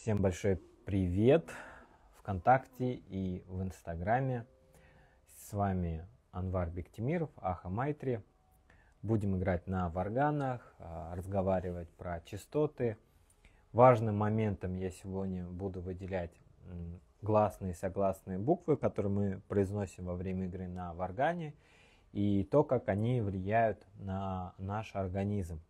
Всем большой привет ВКонтакте и в Инстаграме. С вами Анвар Бектимиров, Аха Майтри. Будем играть на варганах, а, разговаривать про частоты. Важным моментом я сегодня буду выделять гласные и согласные буквы, которые мы произносим во время игры на варгане, и то, как они влияют на наш организм.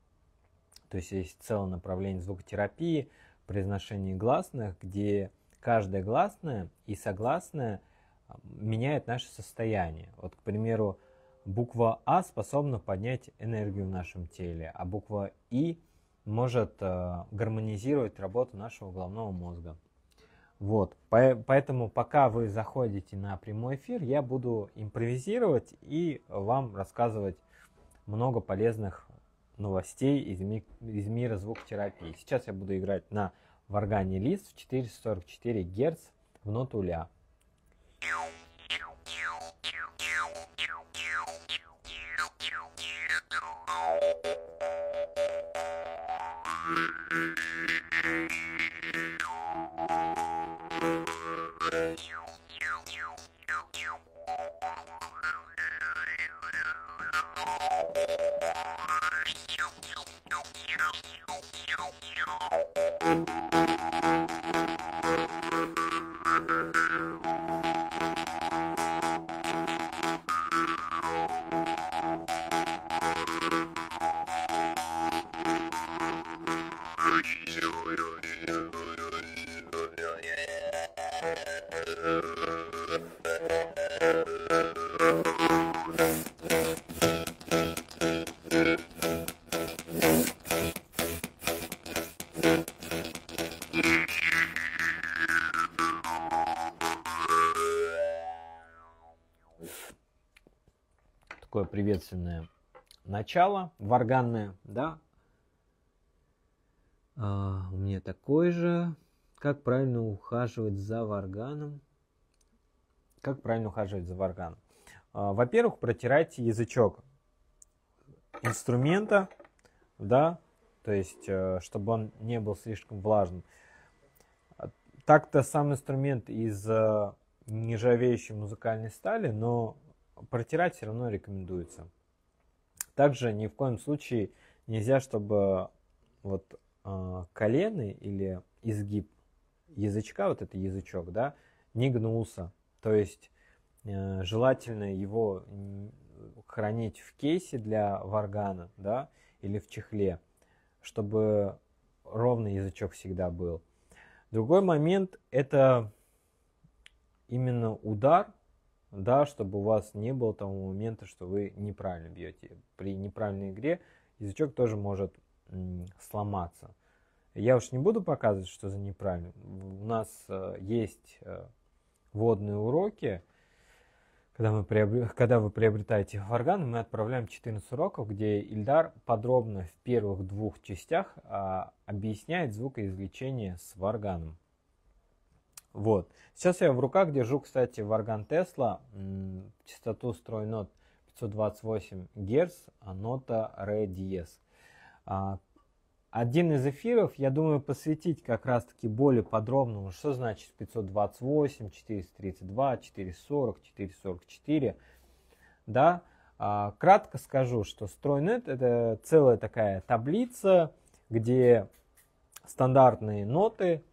То есть есть целое направление звукотерапии – произношении гласных, где каждое гласное и согласное а, меняет наше состояние. Вот, к примеру, буква А способна поднять энергию в нашем теле, а буква И может э, гармонизировать работу нашего головного мозга. Вот, поэтому пока вы заходите на прямой эфир, я буду импровизировать и вам рассказывать много полезных новостей из, ми- из мира звукотерапии. Сейчас я буду играть на варгане лист в 444 Гц в ноту ля. Thank you. приветственное начало, варганное, да. А, у меня такой же. Как правильно ухаживать за варганом? Как правильно ухаживать за варганом? А, во-первых, протирайте язычок инструмента, да, то есть, э, чтобы он не был слишком влажным. А, так-то сам инструмент из э, нержавеющей музыкальной стали, но протирать все равно рекомендуется. Также ни в коем случае нельзя, чтобы вот э, колено или изгиб язычка, вот это язычок, да, не гнулся. То есть э, желательно его хранить в кейсе для варгана, да, или в чехле, чтобы ровный язычок всегда был. Другой момент это именно удар, да, чтобы у вас не было того момента, что вы неправильно бьете. При неправильной игре язычок тоже может сломаться. Я уж не буду показывать, что за неправильно. У нас э, есть э, водные уроки. Когда, мы приобр... когда вы приобретаете варган, мы отправляем 14 уроков, где Ильдар подробно в первых двух частях э, объясняет звукоизвлечение с варганом. Вот. Сейчас я в руках держу, кстати, варган Тесла, частоту стройнот 528 Гц, а нота ре диез. А, один из эфиров, я думаю, посвятить как раз-таки более подробному, ну, что значит 528, 432, 440, 444. Да? А, кратко скажу, что стройнет это целая такая таблица, где стандартные ноты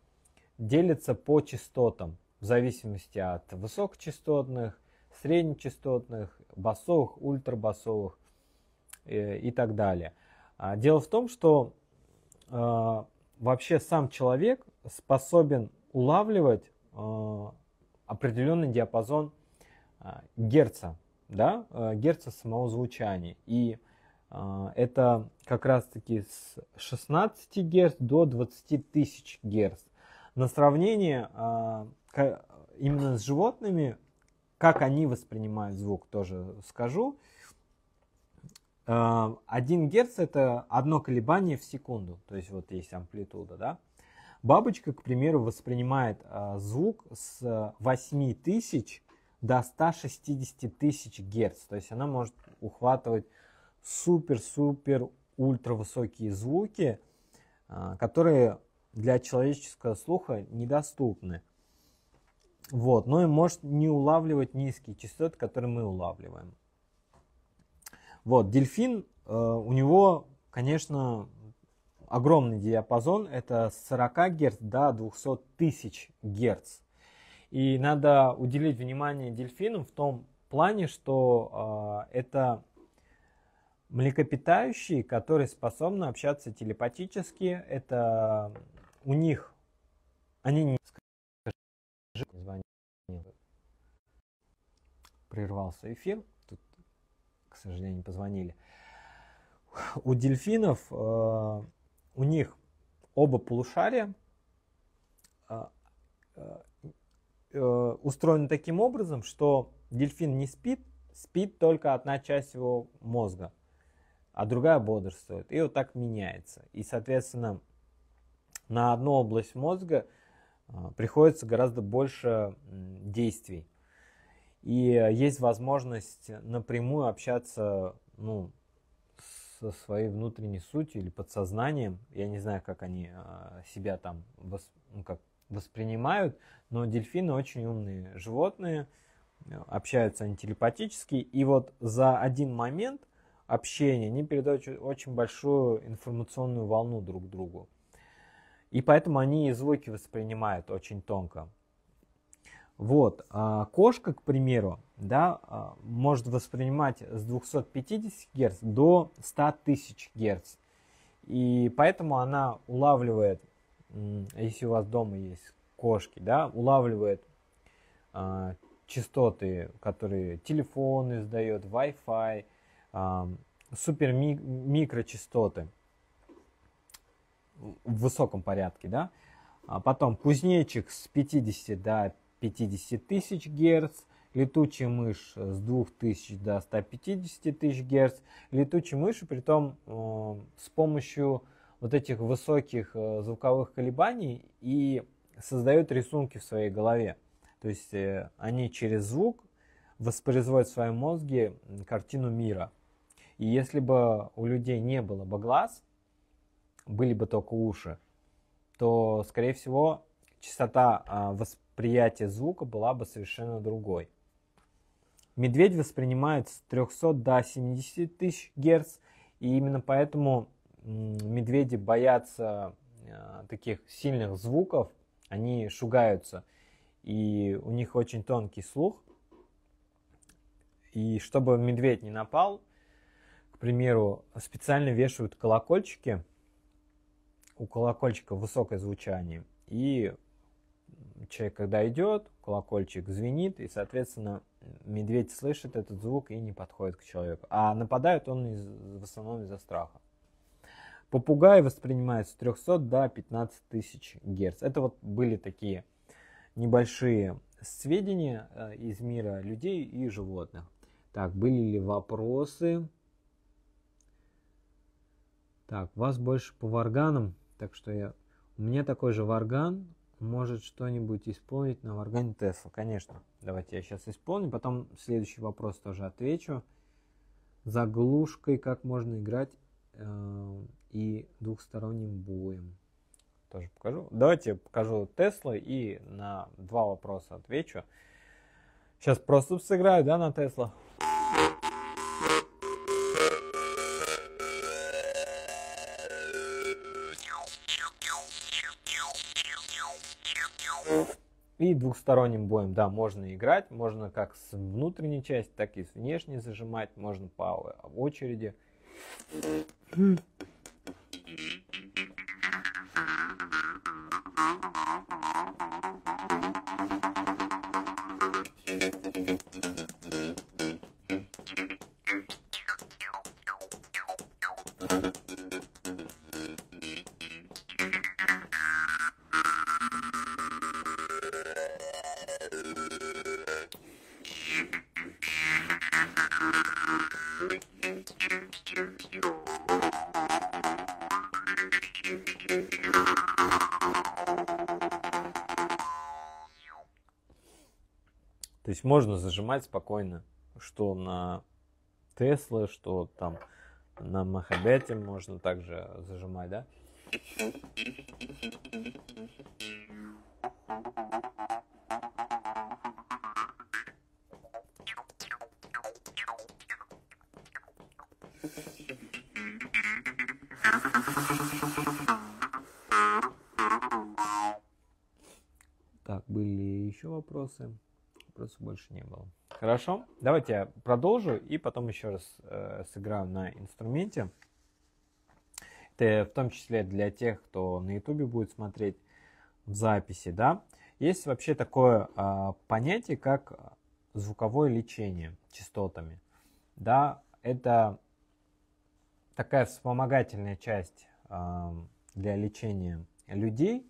делятся по частотам в зависимости от высокочастотных, среднечастотных, басовых, ультрабасовых э, и так далее. А, дело в том, что а, вообще сам человек способен улавливать а, определенный диапазон герца, да, герца самого звучания. И это как раз-таки с 16 герц до 20 тысяч герц на сравнение а, именно с животными, как они воспринимают звук, тоже скажу. А, один герц это одно колебание в секунду, то есть вот есть амплитуда, да. Бабочка, к примеру, воспринимает а, звук с тысяч до 160 тысяч герц, то есть она может ухватывать супер-супер ультравысокие звуки, которые для человеческого слуха недоступны. Вот. Ну и может не улавливать низкие частоты, которые мы улавливаем. Вот, дельфин, э, у него, конечно, огромный диапазон, это 40 Гц до 200 тысяч Гц. И надо уделить внимание дельфинам в том плане, что э, это млекопитающие, которые способны общаться телепатически, это у них они не звонил. Прервался эфир. Тут, к сожалению, позвонили. У дельфинов, э, у них оба полушария э, э, устроены таким образом, что дельфин не спит, спит только одна часть его мозга, а другая бодрствует. И вот так меняется. И, соответственно, на одну область мозга э, приходится гораздо больше действий. И есть возможность напрямую общаться ну, со своей внутренней сутью или подсознанием. Я не знаю, как они э, себя там вос, ну, как воспринимают, но дельфины очень умные животные, общаются они телепатически. И вот за один момент общения они передают очень большую информационную волну друг другу. И поэтому они и звуки воспринимают очень тонко. Вот, а, кошка, к примеру, да, а, может воспринимать с 250 Гц до 100 тысяч Гц. И поэтому она улавливает, если у вас дома есть кошки, да, улавливает а, частоты, которые телефон издает, Wi-Fi, а, супер микрочастоты в высоком порядке, да. А потом кузнечик с 50 до 50 тысяч герц, летучая мышь с 2000 до 150 тысяч герц. Летучие мыши, притом э, с помощью вот этих высоких э, звуковых колебаний и создают рисунки в своей голове. То есть э, они через звук воспроизводят в своем мозге картину мира. И если бы у людей не было бы глаз, были бы только уши, то, скорее всего, частота а, восприятия звука была бы совершенно другой. Медведь воспринимает с 300 до 70 тысяч герц, и именно поэтому медведи боятся а, таких сильных звуков, они шугаются, и у них очень тонкий слух. И чтобы медведь не напал, к примеру, специально вешают колокольчики – у колокольчика высокое звучание. И человек, когда идет, колокольчик звенит, и, соответственно, медведь слышит этот звук и не подходит к человеку. А нападает он из, в основном из-за страха. Попугай воспринимает с 300 до 15 тысяч герц. Это вот были такие небольшие сведения э, из мира людей и животных. Так, были ли вопросы? Так, вас больше по варганам. Так что я... у меня такой же варган, может что-нибудь исполнить на варгане Тесла. Конечно. Давайте я сейчас исполню, потом следующий вопрос тоже отвечу. Заглушкой как можно играть э, и двухсторонним боем. Тоже покажу. Давайте я покажу Тесла и на два вопроса отвечу. Сейчас просто сыграю, да, на Тесла. И двухсторонним боем, да, можно играть, можно как с внутренней части, так и с внешней зажимать, можно по очереди. есть можно зажимать спокойно, что на Тесла, что там на Махабете можно также зажимать, да? Так, были еще вопросы? вопросов больше не было. Хорошо, давайте я продолжу и потом еще раз э, сыграю на инструменте. Это в том числе для тех, кто на YouTube будет смотреть в записи, да. Есть вообще такое э, понятие, как звуковое лечение частотами. Да, это такая вспомогательная часть э, для лечения людей.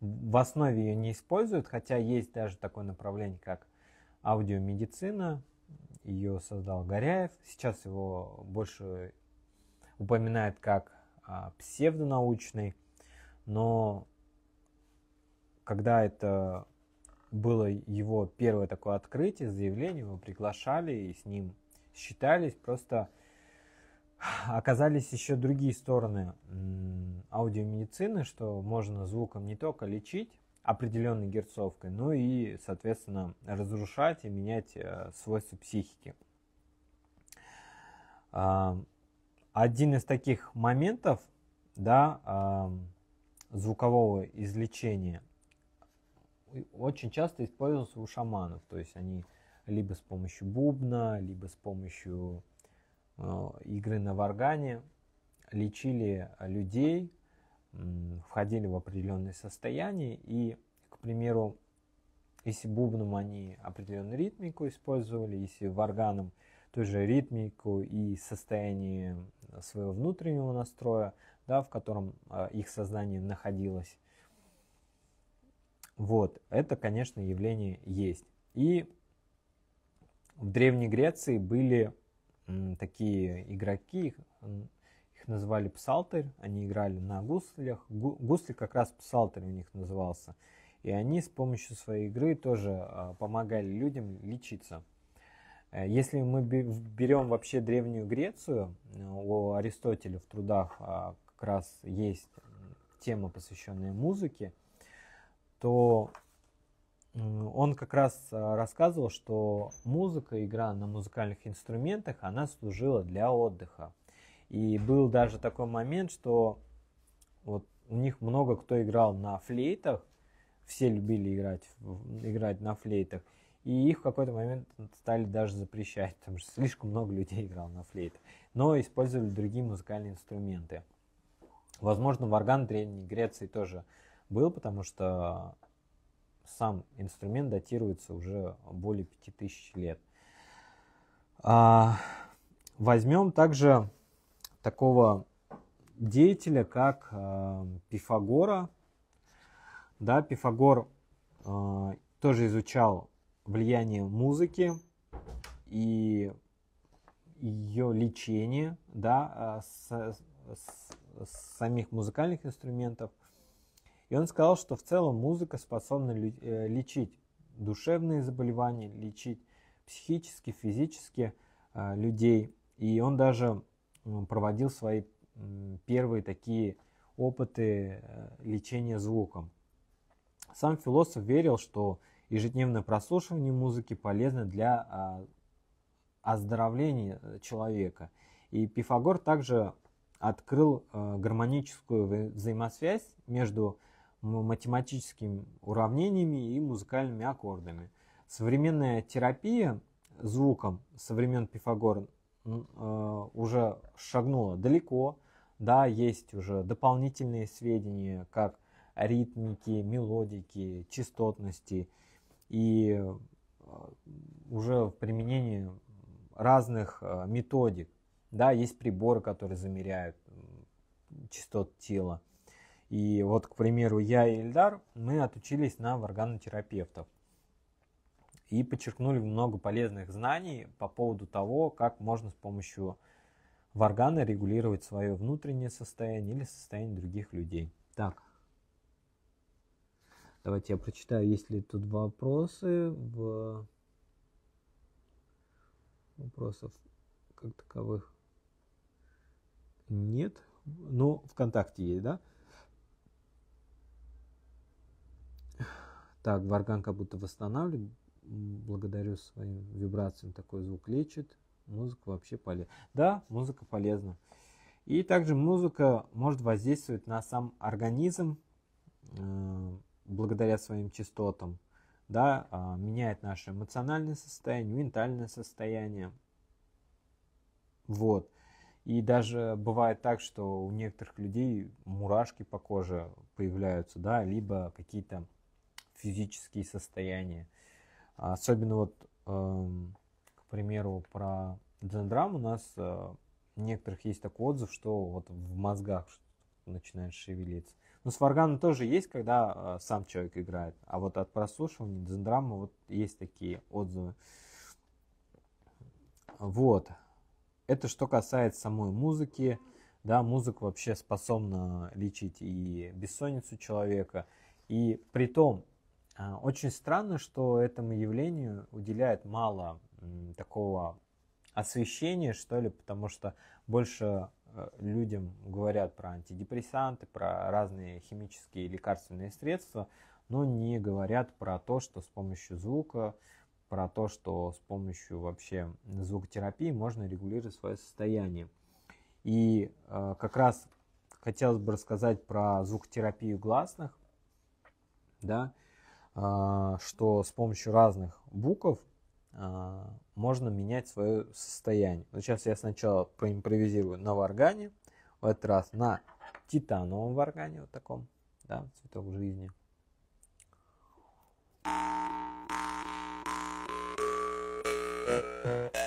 В основе ее не используют, хотя есть даже такое направление, как аудиомедицина. Ее создал Горяев. Сейчас его больше упоминает как а, псевдонаучный, но когда это было его первое такое открытие, заявление, его приглашали и с ним считались, просто оказались еще другие стороны аудиомедицины, что можно звуком не только лечить, определенной герцовкой, ну и, соответственно, разрушать и менять э, свойства психики. А, один из таких моментов да, а, звукового излечения очень часто использовался у шаманов. То есть они либо с помощью бубна, либо с помощью э, игры на варгане лечили людей, входили в определенные состояния, и, к примеру, если бубном они определенную ритмику использовали, если в органом ту же ритмику и состояние своего внутреннего настроя, да, в котором а, их сознание находилось. Вот, это, конечно, явление есть. И в Древней Греции были такие игроки, их назвали псалтырь, они играли на гуслях. Гусли как раз псалтырь у них назывался. И они с помощью своей игры тоже а, помогали людям лечиться. Э, если мы берем вообще Древнюю Грецию, э, у Аристотеля в трудах а, как раз есть тема, посвященная музыке, то он как раз а, рассказывал, что музыка, игра на музыкальных инструментах, она служила для отдыха. И был даже такой момент, что вот у них много кто играл на флейтах, все любили играть, играть на флейтах, и их в какой-то момент стали даже запрещать, потому что слишком много людей играл на флейтах, но использовали другие музыкальные инструменты. Возможно, варган Древней Греции тоже был, потому что сам инструмент датируется уже более 5000 лет. А, возьмем также такого деятеля, как э, Пифагора. Да, Пифагор э, тоже изучал влияние музыки и ее лечение да, э, с, с, с самих музыкальных инструментов. И он сказал, что в целом музыка способна э, лечить душевные заболевания, лечить психически, физически э, людей. И он даже проводил свои первые такие опыты э, лечения звуком. Сам философ верил, что ежедневное прослушивание музыки полезно для а, оздоровления э, человека. И Пифагор также открыл э, гармоническую взаимосвязь между математическими уравнениями и музыкальными аккордами. Современная терапия звуком со времен Пифагора Э, уже шагнула далеко, да, есть уже дополнительные сведения, как ритмики, мелодики, частотности и э, уже в применении разных э, методик. Да, есть приборы, которые замеряют частот тела. И вот, к примеру, я и Эльдар, мы отучились на варганотерапевтов и подчеркнули много полезных знаний по поводу того, как можно с помощью варгана регулировать свое внутреннее состояние или состояние других людей. Так, давайте я прочитаю, есть ли тут вопросы в вопросов как таковых нет. Ну, ВКонтакте есть, да? Так, Варган как будто восстанавливает благодарю своим вибрациям такой звук лечит. Музыка вообще полезна. Да, музыка полезна. И также музыка может воздействовать на сам организм э, благодаря своим частотам. Да, э, меняет наше эмоциональное состояние, ментальное состояние. Вот. И даже бывает так, что у некоторых людей мурашки по коже появляются, да, либо какие-то физические состояния. А особенно вот, эм, к примеру, про дзендрам у нас у э, некоторых есть такой отзыв, что вот в мозгах начинает шевелиться. Но с Варганом тоже есть, когда э, сам человек играет. А вот от прослушивания дзендрама вот есть такие отзывы. Вот. Это что касается самой музыки. Да, музыка вообще способна лечить и бессонницу человека. И при том, а, очень странно, что этому явлению уделяет мало такого освещения, что ли, потому что больше э, людям говорят про антидепрессанты, про разные химические лекарственные средства, но не говорят про то, что с помощью звука, про то, что с помощью вообще звукотерапии можно регулировать свое состояние. И э, как раз хотелось бы рассказать про звукотерапию гласных, да, а, что с помощью разных букв а, можно менять свое состояние. Вот сейчас я сначала проимпровизирую на варгане, в этот раз на титановом варгане, вот таком, да, цветок жизни. Thank you.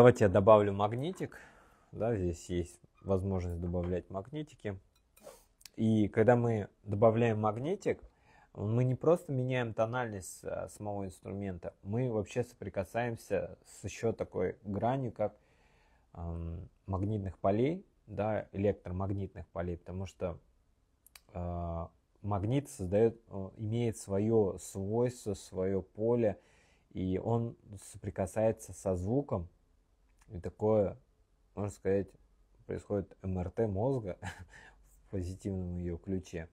Давайте я добавлю магнитик. Да, здесь есть возможность добавлять магнитики. И когда мы добавляем магнитик, мы не просто меняем тональность а, самого инструмента, мы вообще соприкасаемся с еще такой гранью, как эм, магнитных полей, да, электромагнитных полей, потому что э, магнит создает, а, имеет свое свойство, свое поле, и он соприкасается со звуком, и такое, можно сказать, происходит МРТ мозга в позитивном ее ключе.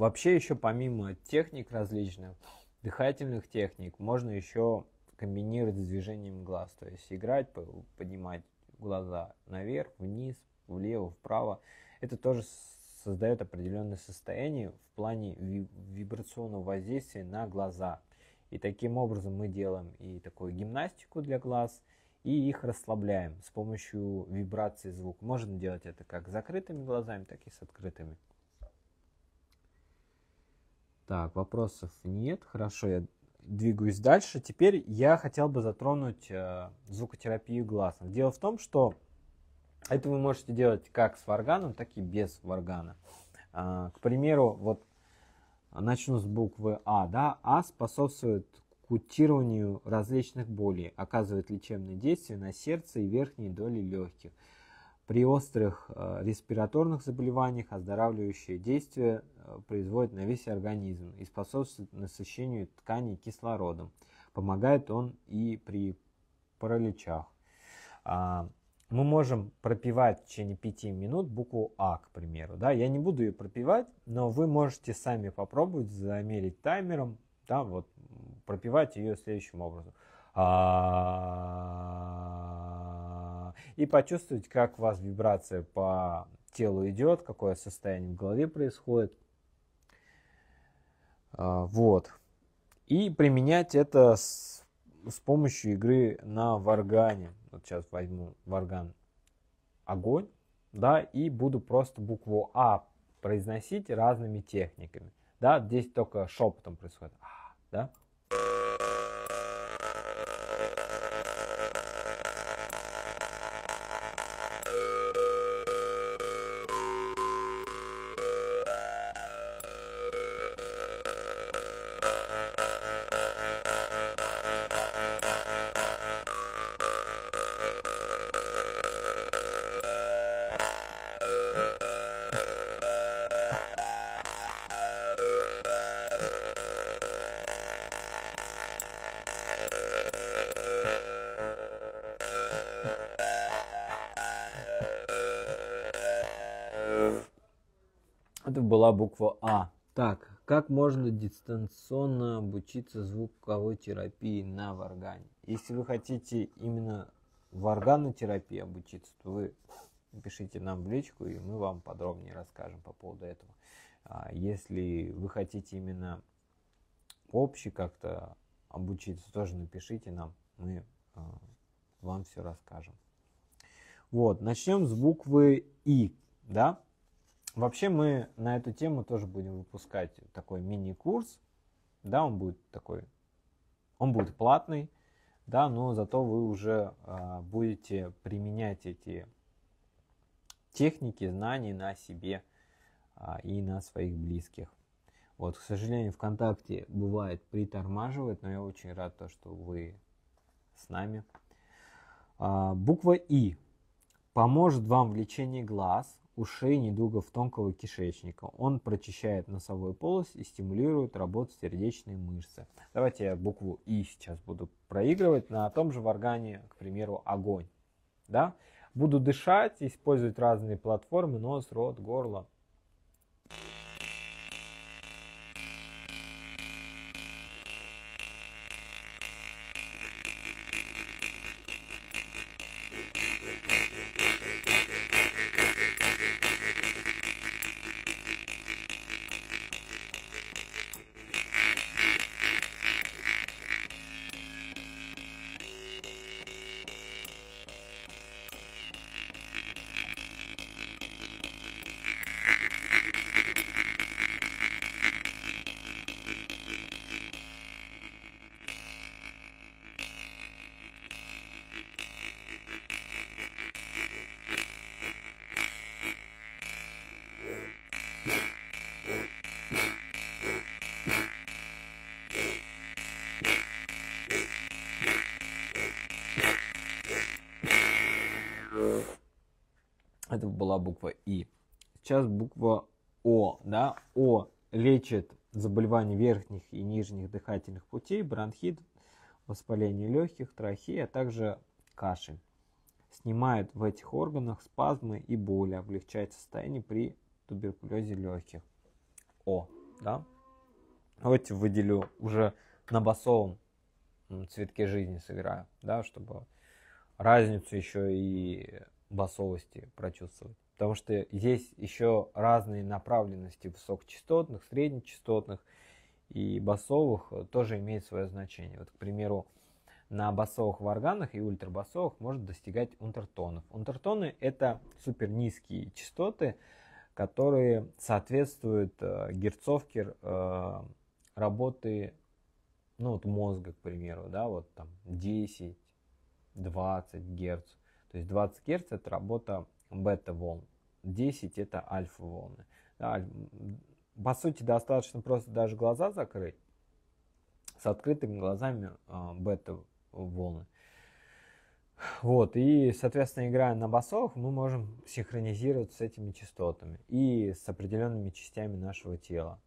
Вообще еще помимо техник различных, дыхательных техник, можно еще комбинировать с движением глаз. То есть играть, поднимать глаза наверх, вниз, влево, вправо. Это тоже создает определенное состояние в плане вибрационного воздействия на глаза. И таким образом мы делаем и такую гимнастику для глаз, и их расслабляем с помощью вибрации звука. Можно делать это как с закрытыми глазами, так и с открытыми. Так, вопросов нет. Хорошо, я двигаюсь дальше. Теперь я хотел бы затронуть э, звукотерапию гласных. Дело в том, что это вы можете делать как с варганом, так и без варгана. Э, к примеру, вот начну с буквы А. Да? А способствует кутированию различных болей, оказывает лечебные действия на сердце и верхние доли легких – при острых э, респираторных заболеваниях оздоравливающее действие э, производит на весь организм и способствует насыщению тканей кислородом. Помогает он и при параличах. А, мы можем пропивать в течение 5 минут букву А, к примеру. Да? Я не буду ее пропивать, но вы можете сами попробовать замерить таймером, да, вот, пропивать ее следующим образом. А -а -а -а -а -а -а -а и почувствовать, как у вас вибрация по телу идет, какое состояние в голове происходит. А, вот. И применять это с, с помощью игры на варгане. Вот сейчас возьму варган огонь, да, и буду просто букву А произносить разными техниками. Да, здесь только шепотом происходит. А, да? Это была буква А. Так, как можно дистанционно обучиться звуковой терапии на варгане? Если вы хотите именно варганотерапии обучиться, то вы пишите нам в личку, и мы вам подробнее расскажем по поводу этого. А, если вы хотите именно общий как-то обучиться, тоже напишите нам, мы а, вам все расскажем. Вот, начнем с буквы И, да? Вообще мы на эту тему тоже будем выпускать такой мини-курс. Да, он будет такой, он будет платный, да, но зато вы уже э, будете применять эти техники, знания на себе э, и на своих близких. Вот, к сожалению, ВКонтакте бывает притормаживает, но я очень рад, то, что вы с нами. А, буква И поможет вам в лечении глаз, ушей, недугов тонкого кишечника. Он прочищает носовую полость и стимулирует работу сердечной мышцы. Давайте я букву И сейчас буду проигрывать на том же варгане, к примеру, огонь. Да? Буду дышать, использовать разные платформы, нос, рот, горло. была буква И. Сейчас буква О, да, О лечит заболевания верхних и нижних дыхательных путей, бронхит, воспаление легких, трахея, а также кашель. Снимает в этих органах спазмы и боли, облегчает состояние при туберкулезе легких. О, да? Давайте выделю уже на басовом цветке жизни сыграю, да, чтобы разницу еще и басовости прочувствовать. Потому что здесь еще разные направленности высокочастотных, среднечастотных и басовых э, тоже имеет свое значение. Вот, к примеру, на басовых варганах и ультрабасовых может достигать унтертонов. Унтертоны – это супернизкие частоты, которые соответствуют э, герцовке э, работы ну, вот мозга, к примеру, да, вот там 10, 20 герц. То есть 20 Гц это работа бета-волн, 10 это альфа-волны. по сути, достаточно просто даже глаза закрыть, с открытыми глазами а, бета-волны. Вот, и, соответственно, играя на басовых, мы можем синхронизировать с этими частотами и с определенными частями нашего тела.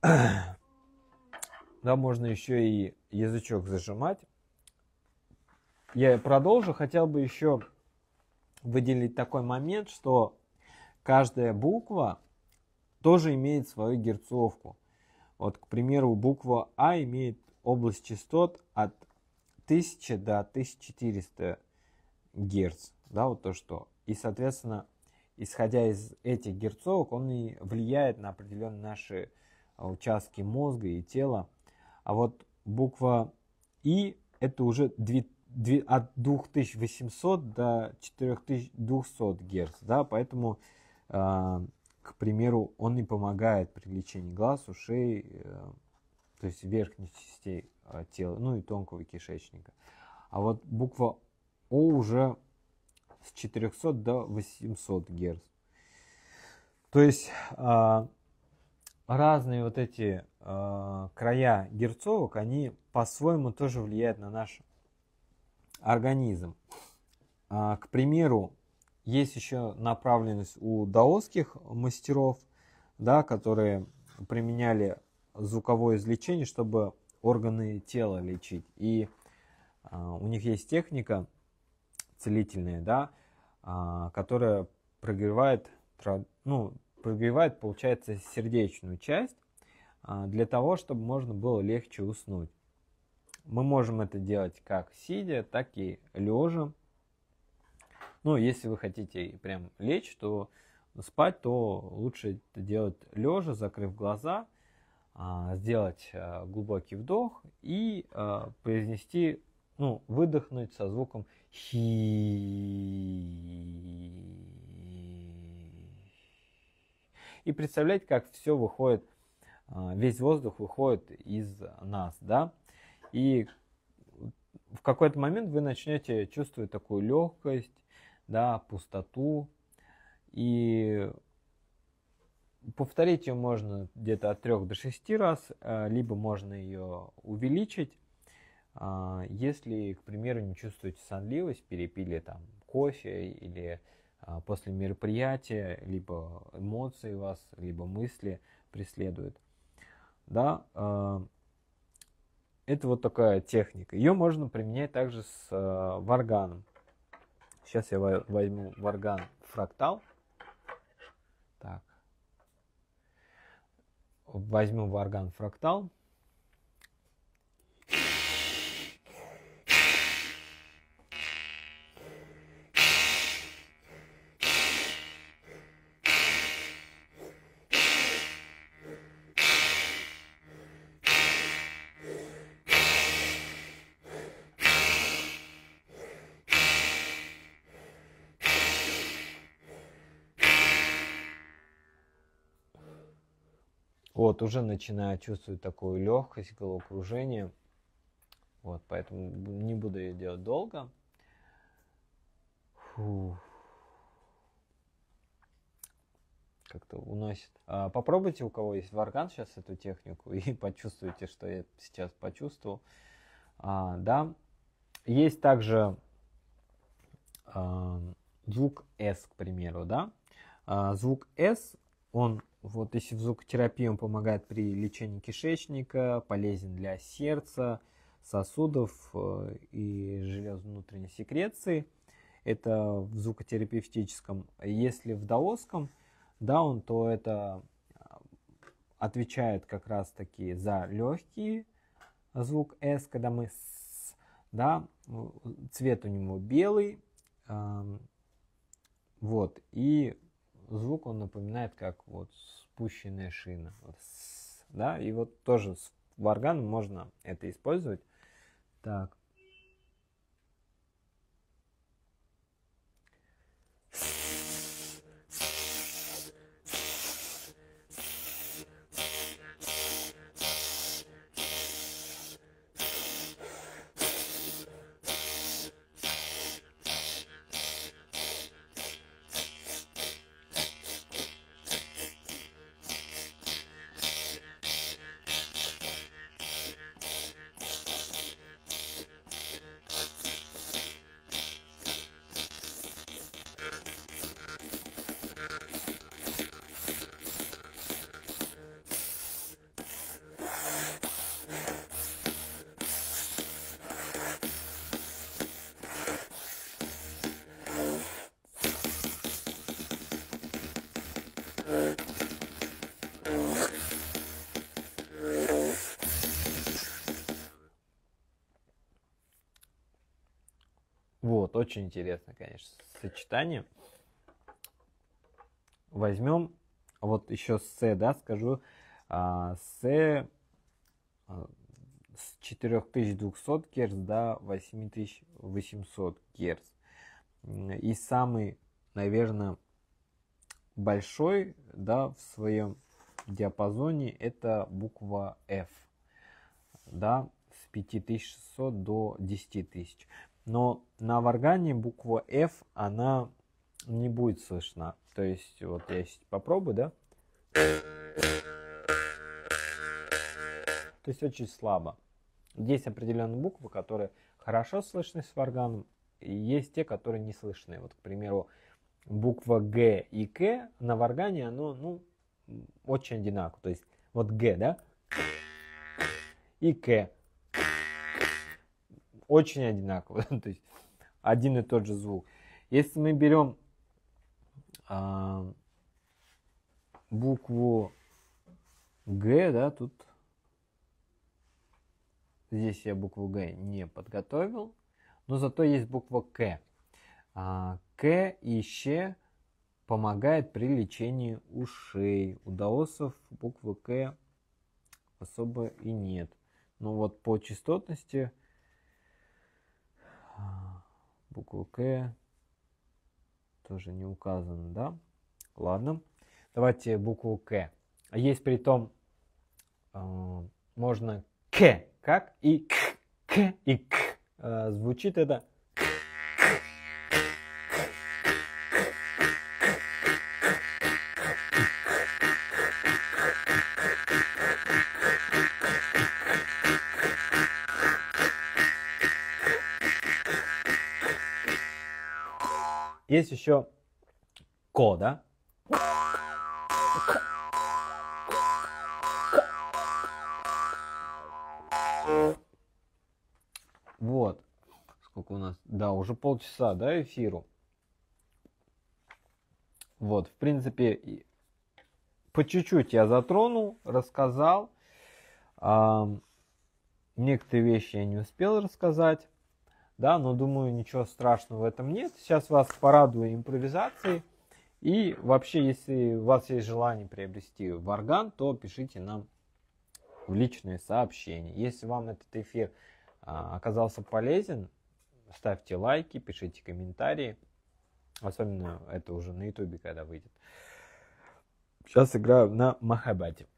Да, можно еще и язычок зажимать. Я продолжу. Хотел бы еще выделить такой момент, что каждая буква тоже имеет свою герцовку. Вот, к примеру, буква А имеет область частот от 1000 до 1400 герц. Да, вот то, что. И, соответственно, исходя из этих герцовок, он и влияет на определенные наши а, участки мозга и тела. А вот буква И это уже 2, 2, от 2800 до 4200 Гц, да, поэтому, э, к примеру, он не помогает при лечении глаз, ушей, э, то есть верхних частей э, тела, ну и тонкого кишечника. А вот буква О уже с 400 до 800 Гц. То есть разные вот эти э, края герцовок, они по-своему тоже влияют на наш организм. Э, к примеру, есть еще направленность у даосских мастеров, да, которые применяли звуковое излечение, чтобы органы тела лечить. И э, у них есть техника целительная, да, э, которая прогревает ну, прогревают, получается, сердечную часть а, для того, чтобы можно было легче уснуть. Мы можем это делать как сидя, так и лежа. Ну, если вы хотите прям лечь, то спать, то лучше это делать лежа, закрыв глаза, а, сделать а, глубокий вдох и произнести, ну, выдохнуть со звуком хи. и представлять, как все выходит, а, весь воздух выходит из нас, да. И в какой-то момент вы начнете чувствовать такую легкость, да, пустоту. И повторить ее можно где-то от 3 до 6 раз, а, либо можно ее увеличить. А, если, к примеру, не чувствуете сонливость, перепили там кофе или а, после мероприятия, либо эмоции вас, либо мысли преследуют. Да, а, это вот такая техника. Ее можно применять также с а, варганом. Сейчас я возьму варган фрактал. Так. Возьму варган фрактал. уже начинаю чувствовать такую легкость, головокружение. Вот, поэтому не буду ее делать долго. как-то уносит. А, попробуйте, у кого есть варган сейчас эту технику, и почувствуйте, что я сейчас почувствовал. А, да. Есть также а, звук S, к примеру, да. А, звук S он, вот если в звукотерапии он помогает при лечении кишечника, полезен для сердца, сосудов э, и желез внутренней секреции. Это в звукотерапевтическом. Если в даосском, да, он, то это э, отвечает как раз таки за легкий звук с когда мы с, да, цвет у него белый, эм, вот, и звук он напоминает как вот спущенная шина. Вот, да, и вот тоже с варганом можно это использовать. Так, вот очень интересно, конечно, сочетание. Возьмем, вот еще с, да, скажу, а, с, а, с 4200 герц до 8800 герц. И самый, наверное, большой, да, в своем диапазоне это буква F, да, с 5600 до 10 тысяч но на варгане буква F, она не будет слышна. То есть, вот я попробую, да? То есть, очень слабо. Есть определенные буквы, которые хорошо слышны с варганом, и есть те, которые не слышны. Вот, к примеру, буква Г и К на варгане, оно, ну, очень одинаково. То есть, вот Г, да? И К очень одинаково, то есть один и тот же звук. Если мы берем а, букву Г, да, тут здесь я букву Г не подготовил, но зато есть буква К. А, К и Щ помогает при лечении ушей. У даосов буквы К особо и нет. Но вот по частотности Букву К тоже не указано, да? Ладно. Давайте букву К. А Есть при том, э, можно К, как и К, К и К. Э, звучит это Есть еще ко, да? Вот. Сколько у нас? Да, уже полчаса, да, эфиру. Вот, в принципе, по чуть-чуть я затронул, рассказал. Некоторые вещи я не успел рассказать да, но думаю, ничего страшного в этом нет. Сейчас вас порадую импровизацией. И вообще, если у вас есть желание приобрести варган, то пишите нам в личные сообщения. Если вам этот эфир а, оказался полезен, ставьте лайки, пишите комментарии. Особенно это уже на ютубе, когда выйдет. Сейчас играю на Махабате.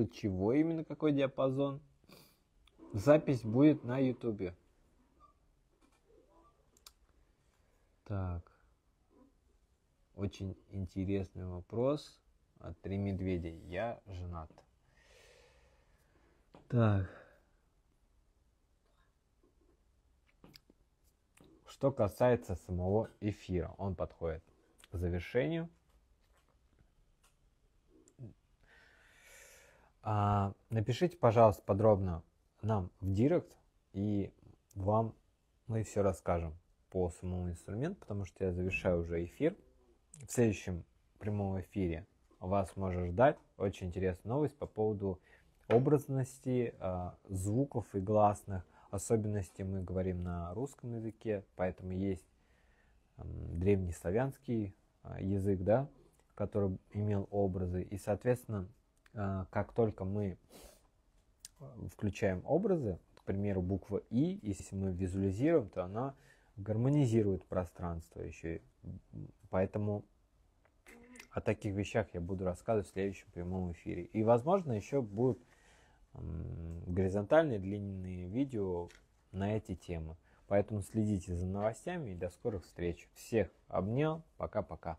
до чего именно, какой диапазон. Запись будет на ютубе. Так. Очень интересный вопрос от Три Медведя. Я женат. Так. Что касается самого эфира, он подходит к завершению. А, напишите, пожалуйста, подробно нам в директ, и вам мы все расскажем по самому инструменту, потому что я завершаю уже эфир. В следующем прямом эфире вас может ждать очень интересная новость по поводу образности э, звуков и гласных. Особенности мы говорим на русском языке, поэтому есть э, древнеславянский э, язык, да, который имел образы. И, соответственно, Э, как только мы э, включаем образы, к примеру, буква И, если мы визуализируем, то она гармонизирует пространство еще. Поэтому о таких вещах я буду рассказывать в следующем прямом эфире. И, возможно, еще будут горизонтальные длинные видео на эти темы. Поэтому следите за новостями и до скорых встреч. Всех обнял. Пока-пока.